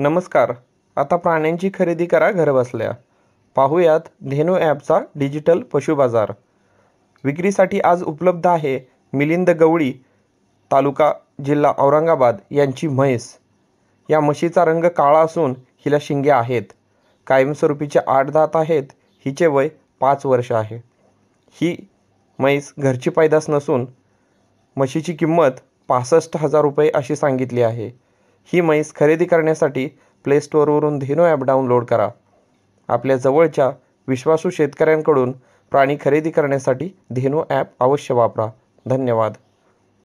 नमस्कार आता प्राण्यांची खरेदी करा घरबसल्या पाहूयात धेनू ॲपचा डिजिटल पशु बाजार विक्रीसाठी आज उपलब्ध आहे मिलिंद गवळी तालुका जिल्हा औरंगाबाद यांची म्हैस या म्हशीचा रंग काळा असून हिला शिंगे आहेत कायमस्वरूपीचे आठ दात आहेत हिचे वय पाच वर्ष आहे ही म्हैस घरची पैदास नसून म्हशीची किंमत पासष्ट हजार रुपये अशी सांगितली आहे ही म्हैस खरेदी करण्यासाठी प्ले स्टोअरवरून धेनो ॲप डाउनलोड करा आपल्या जवळच्या विश्वासू शेतकऱ्यांकडून प्राणी खरेदी करण्यासाठी धेनो ॲप अवश्य वापरा धन्यवाद